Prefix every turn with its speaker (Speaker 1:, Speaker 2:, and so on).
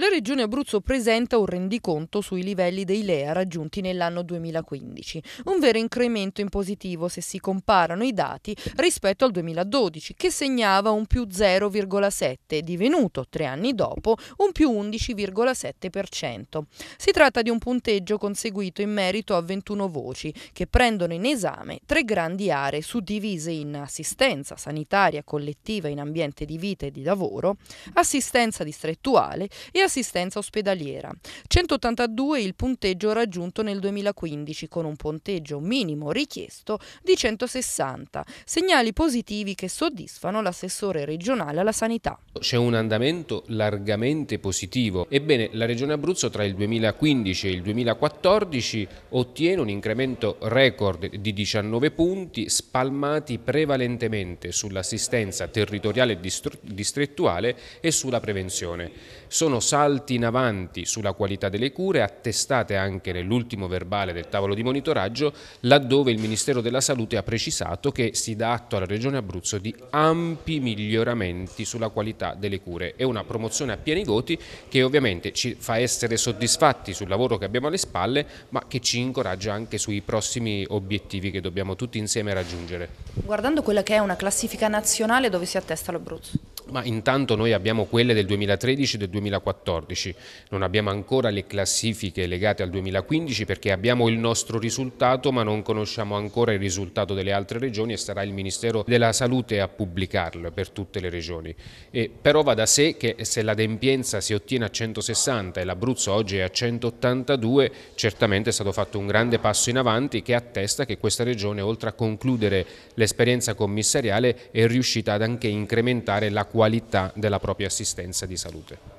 Speaker 1: La Regione Abruzzo presenta un rendiconto sui livelli dei LEA raggiunti nell'anno 2015, un vero incremento in positivo se si comparano i dati rispetto al 2012 che segnava un più 0,7 divenuto tre anni dopo un più 11,7%. Si tratta di un punteggio conseguito in merito a 21 voci che prendono in esame tre grandi aree suddivise in assistenza sanitaria collettiva in ambiente di vita e di lavoro, assistenza distrettuale e assistenza ospedaliera. 182 il punteggio raggiunto nel 2015 con un punteggio minimo richiesto di 160. Segnali positivi che soddisfano l'assessore regionale alla sanità.
Speaker 2: C'è un andamento largamente positivo. Ebbene, la Regione Abruzzo tra il 2015 e il 2014 ottiene un incremento record di 19 punti spalmati prevalentemente sull'assistenza territoriale e distrettuale e sulla prevenzione. Sono salvi salti in avanti sulla qualità delle cure attestate anche nell'ultimo verbale del tavolo di monitoraggio laddove il Ministero della Salute ha precisato che si dà atto alla Regione Abruzzo di ampi miglioramenti sulla qualità delle cure È una promozione a pieni voti che ovviamente ci fa essere soddisfatti sul lavoro che abbiamo alle spalle ma che ci incoraggia anche sui prossimi obiettivi che dobbiamo tutti insieme raggiungere.
Speaker 3: Guardando quella che è una classifica nazionale dove si attesta l'Abruzzo?
Speaker 2: Ma intanto noi abbiamo quelle del 2013 e del 2014 2014. Non abbiamo ancora le classifiche legate al 2015 perché abbiamo il nostro risultato ma non conosciamo ancora il risultato delle altre regioni e sarà il Ministero della Salute a pubblicarlo per tutte le regioni. E però va da sé che se l'adempienza si ottiene a 160 e l'Abruzzo oggi è a 182, certamente è stato fatto un grande passo in avanti che attesta che questa regione oltre a concludere l'esperienza commissariale è riuscita ad anche incrementare la qualità della propria assistenza di salute.